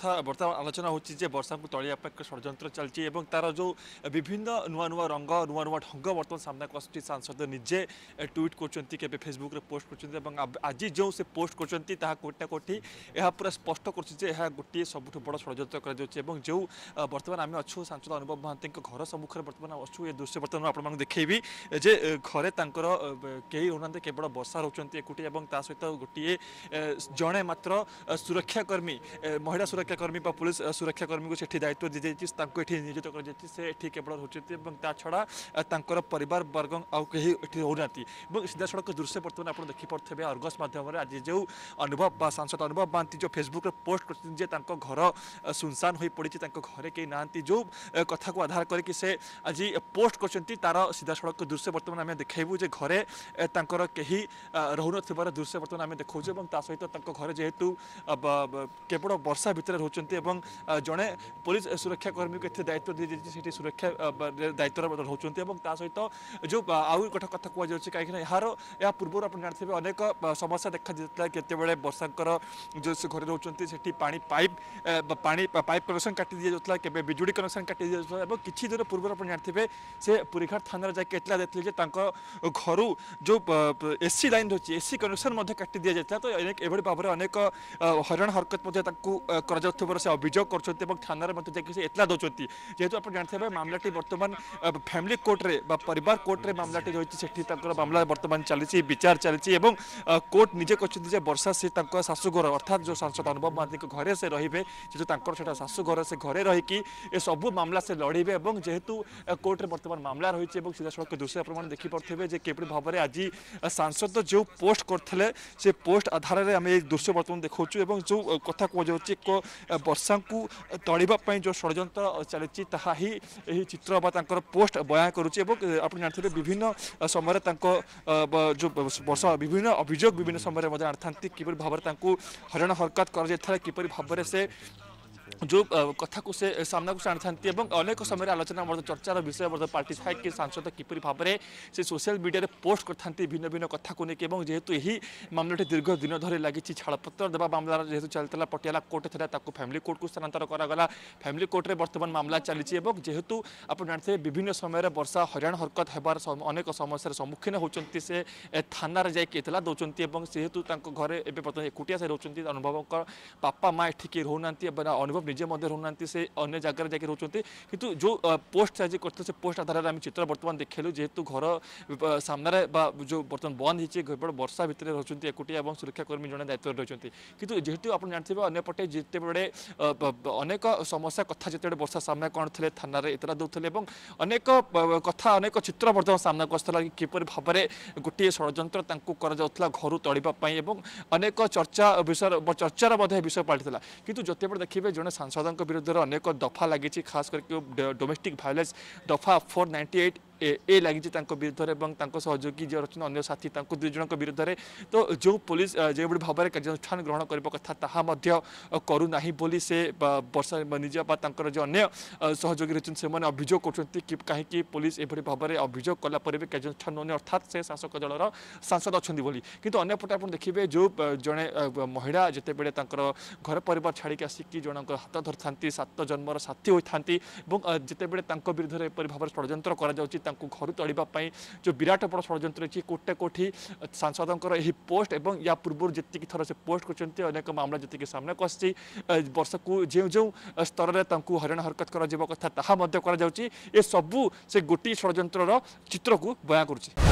কথা বর্তমান আলোচনা হচ্ছে যে বর্ষাঙ্কু তଳିବା ପାଇଁ ষড়যন্ତ୍ର ଚାଲିଛି ଏବଂ ତାର ଯେଉଁ ବିଭିନ୍ନ ନୂଆ ନୂଆ ରଙ୍ଗ ନୂଆ ନୂଆ ଢଙ୍ଗ ବର୍ତ୍ତମାନ ସାମ୍ନାକୁ ଆସୁଛି ସାଂସଦ ନିଜେ ଟ୍ୱିଟ୍ କରୁଛନ୍ତି କେବେ ଫେସବୁକ୍ରେ ପୋଷ୍ଟ କରୁଛନ୍ତି ଏବଂ ଆଜି ଯେଉଁ ସେ ପୋଷ୍ଟ କରୁଛନ୍ତି ତାହା କୋଟି ନା କୋଟି ଏହା ପୁରା ସ୍ପଷ୍ଟ କରୁଛି ଯେ ଏହା ଗୋଟିଏ ସବୁଠୁ ବଡ଼ ଷଡ଼ଯନ୍ତ୍ର କରାଯାଉଛି ଏବଂ ଯେଉଁ ବର୍ତ୍ତମାନ ଆମେ ଅଛୁ ସାଂସଦ ଅନୁଭବ ମହାନ୍ତିଙ୍କ ଘର ସମ୍ମୁଖରେ ବର୍ତ୍ତମାନ ଅଛୁ ଏ ଦୃଶ୍ୟ ବର୍ତ୍ତମାନ ଆପଣମାନଙ୍କୁ ଦେଖେଇବି ଯେ ଘରେ ତାଙ୍କର କେହି ହେଉନାହାନ୍ତି କେବଳ ବର୍ଷା ରହୁଛନ୍ତି ଏକୁଟି ଏବଂ ତା ସହିତ ଗୋଟିଏ ଜଣେ ମାତ୍ର ସୁରକ୍ଷାକର୍ମୀ ମହିଳା ସୁରକ୍ଷା ସୁରକ୍ଷାକର୍ମୀ ବା ପୁଲିସ ସୁରକ୍ଷାକର୍ମୀଙ୍କୁ ସେଠି ଦାୟିତ୍ୱ ଦିଆଯାଇଛି ତାଙ୍କୁ ଏଠି ନିୟୋଜିତ କରାଯାଇଛି ସେ ଏଠି କେବଳ ରହୁଛନ୍ତି ଏବଂ ତା ଛଡ଼ା ତାଙ୍କର ପରିବାର ବର୍ଗ ଆଉ କେହି ଏଠି ରହୁନାହାନ୍ତି ଏବଂ ସିଧାସଳଖ ଦୃଶ୍ୟ ବର୍ତ୍ତମାନ ଆପଣ ଦେଖିପାରୁଥିବେ ଅର୍ଗସ୍ ମାଧ୍ୟମରେ ଆଜି ଯେଉଁ ଅନୁଭବ ବା ସାଂସଦ ଅନୁଭବ ମହାନ୍ତି ଯେଉଁ ଫେସବୁକ୍ରେ ପୋଷ୍ଟ କରିଛନ୍ତି ଯେ ତାଙ୍କ ଘର ସୁନସାନ ହୋଇପଡ଼ିଛି ତାଙ୍କ ଘରେ କେହି ନାହାନ୍ତି ଯେଉଁ କଥାକୁ ଆଧାର କରିକି ସେ ଆଜି ପୋଷ୍ଟ କରିଛନ୍ତି ତାର ସିଧାସଳଖ ଦୃଶ୍ୟ ବର୍ତ୍ତମାନ ଆମେ ଦେଖାଇବୁ ଯେ ଘରେ ତାଙ୍କର କେହି ରହୁନଥିବାର ଦୃଶ୍ୟ ବର୍ତ୍ତମାନ ଆମେ ଦେଖାଉଛୁ ଏବଂ ତା ସହିତ ତାଙ୍କ ଘରେ ଯେହେତୁ କେବଳ ବର୍ଷା ଭିତରେ अफिसर होती जड़े पुलिस सुरक्षाकर्मी को दायित्व दी जाए सुरक्षा दायित्व रोचे सहित जो आउ गोटे कथ कहीं यार यहाँ पूर्व आप जानते अनेक समस्या देखा देते बड़े बर्षा जो घर रोचे पाइप कनेक्शन काट दी जाता है विजुड़ी कनेक्शन का दी जाता है किसी दिन पूर्व आप जानते से पुरीघाट थाना जाए एतला देते घर जो एसी लाइन रही एसी कनेक्शन का दी जाता है तो भाव में अनेक हरण हरकत कर তথ্যপর সে অভিযোগ করছেন এবং থানার মধ্যে যাই সে এতলা দেওয়া যেহেতু আপনার জাঁথিবে মামলাটি বর্তমান ফ্যামিলি কোর্টরে বা পরিবার কোর্টরে মামলাটি রয়েছে সেটি তাঁর মামলা বর্তমান চালছে বিচার চালছে এবং কোর্ট নিজে কিন্তু যে বর্ষা সে তাঁর শাশুঘর অর্থাৎ যে সাংসদ অনুভব মহান্তি ঘরে সে রহবে যেহেতু তাঁর সেটা শাশুঘর সে ঘরে রহিকি এ সবু মামলা সে লড়বে এবং যেহেতু কোর্টরে বর্তমান মামলা রয়েছে এবং সিধাসলখ দৃশ্য আপনার দেখিপারে যে কিভাবে ভাবে আজ সাংসদ যে পোস্ট করলে সে পোস্ট আধারে আমি এই দৃশ্য বর্তমান দেখছু এবং যে কথা কুযাচ্ছে এক ବର୍ଷାଙ୍କୁ ତଳିବା ପାଇଁ ଯେଉଁ ଷଡ଼ଯନ୍ତ୍ର ଚାଲିଛି ତାହା ହିଁ ଏହି ଚିତ୍ର ବା ତାଙ୍କର ପୋଷ୍ଟ ବୟାନ କରୁଛି ଏବଂ ଆପଣ ଜାଣିଥିବେ ବିଭିନ୍ନ ସମୟରେ ତାଙ୍କ ଯେଉଁ ବର୍ଷ ବିଭିନ୍ନ ଅଭିଯୋଗ ବିଭିନ୍ନ ସମୟରେ ମଧ୍ୟ ଆଣିଥାନ୍ତି କିପରି ଭାବରେ ତାଙ୍କୁ ହଇରାଣ ହରକତ କରାଯାଇଥିଲା କିପରି ଭାବରେ ସେ जो कथा को से सामना को आनी अनेक समय आलोचना चर्चार विषय पार्टी थाए कि सांसद किपर भाव में से सोशल मीडिया पोस्ट करते भिन्न भिन्न कथ को लेकिन और यही मामलाटे दीर्घ दिन धरे लगी छाड़पत्र देवा मामला जेहतु चलता पटियाला कोर्ट थे फैमिली कोर्ट को स्थानांतर कराला फैमिली कोर्ट में बर्तमान मामला चली जेहतु आप जानते हैं विभिन्न समय वर्षा हरियाण हरकत होबार अनेक समस्या सम्मुखीन होती से थाना जाइला दौरान जेहतु घर एवं बर्तमान एकुटिया से रोच अनुभव बापा माँ रो रोना अनुभव নিজে মধ্যে রহুনাহান্তি সে অন্য জায়গায় যাই রোচান কিন্তু যে পোস্ট আজ করতে সে পোস্ট আধারে আমি চিত্র বর্তমান দেখলু যেহেতু ঘর সামনে বা যে বর্তমান বন্ধ হয়েছে কেবল বর্ষা ভিতরে রয়েছেন একুটিয়া এবং সুরক্ষাকর্মী জন দায়িত্বরে রয়েছেন কিন্তু যেহেতু আপনার জাঁথিবে অন্যপটে যেতবে অনেক সমস্যা কথা যেতবে বর্ষা সামনে কোণ লে থানার এতলা দেলে এবং অনেক কথা অনেক চিত্র বর্তমান সামনাকু আসুলা কিপর ভাবে গোটিয়ে ষড়যন্ত্র তাঁকু করা যাওয়া ঘর তড়া এবং অনেক চর্চা বিষয় চর্চার মধ্যে বিষয় পাল্টি কিন্তু যেতবে দেখবে জন ସାଂସଦଙ୍କ ବିରୁଦ୍ଧରେ ଅନେକ ଦଫା ଲାଗିଛି ଖାସ୍ କରିକି ଡୋମେଷ୍ଟିକ୍ ଭାୟୋଲେନ୍ସ ଦଫା ଫୋର୍ ନାଇଣ୍ଟି ଏଇଟ୍ ଏ ଲାଗିଛି ତାଙ୍କ ବିରୁଦ୍ଧରେ ଏବଂ ତାଙ୍କ ସହଯୋଗୀ ଯିଏ ଅଛନ୍ତି ଅନ୍ୟ ସାଥୀ ତାଙ୍କୁ ଦୁଇ ଜଣଙ୍କ ବିରୁଦ୍ଧରେ ତ ଯେଉଁ ପୋଲିସ ଯେଉଁଭଳି ଭାବରେ କାର୍ଯ୍ୟାନୁଷ୍ଠାନ ଗ୍ରହଣ କରିବା କଥା ତାହା ମଧ୍ୟ କରୁନାହିଁ ବୋଲି ସେ ବର୍ଷା ନିଜ ବା ତାଙ୍କର ଯେ ଅନ୍ୟ ସହଯୋଗୀ ରହିଛନ୍ତି ସେମାନେ ଅଭିଯୋଗ କରୁଛନ୍ତି କି କାହିଁକି ପୋଲିସ ଏଭଳି ଭାବରେ ଅଭିଯୋଗ କଲା ପରେ ବି କାର୍ଯ୍ୟାନୁଷ୍ଠାନ ନେଉନି ଅର୍ଥାତ୍ ସେ ଶାସକ ଦଳର ସାଂସଦ ଅଛନ୍ତି ବୋଲି କିନ୍ତୁ ଅନ୍ୟପଟେ ଆପଣ ଦେଖିବେ ଯେଉଁ ଜଣେ ମହିଳା ଯେତେବେଳେ ତାଙ୍କର ଘର ପରିବାର ଛାଡ଼ିକି ଆସିକି ଜଣଙ୍କ ହାତ ଧରିଥାନ୍ତି ସାତ ଜନ୍ମର ସାଥୀ ହୋଇଥାନ୍ତି ଏବଂ ଯେତେବେଳେ ତାଙ୍କ ବିରୁଦ୍ଧରେ ଏପରି ଭାବରେ ଷଡ଼ଯନ୍ତ୍ର କରାଯାଉଛି ତାଙ୍କୁ ଘରୁ ତଡ଼ିବା ପାଇଁ ଯେଉଁ ବିରାଟ ବଡ଼ ଷଡ଼ଯନ୍ତ୍ର ହେଇଛି କୋଟି କୋଟି ସାଂସଦଙ୍କର ଏହି ପୋଷ୍ଟ ଏବଂ ୟା ପୂର୍ବରୁ ଯେତିକି ଥର ସେ ପୋଷ୍ଟ କରିଛନ୍ତି ଅନେକ ମାମଲା ଯେତିକି ସାମ୍ନାକୁ ଆସିଛି ବର୍ଷକୁ ଯେଉଁ ଯେଉଁ ସ୍ତରରେ ତାଙ୍କୁ ହଇରାଣ ହରକତ କରାଯିବା କଥା ତାହା ମଧ୍ୟ କରାଯାଉଛି ଏସବୁ ସେ ଗୋଟିଏ ଷଡ଼ଯନ୍ତ୍ରର ଚିତ୍ରକୁ ବୟାଁ କରୁଛି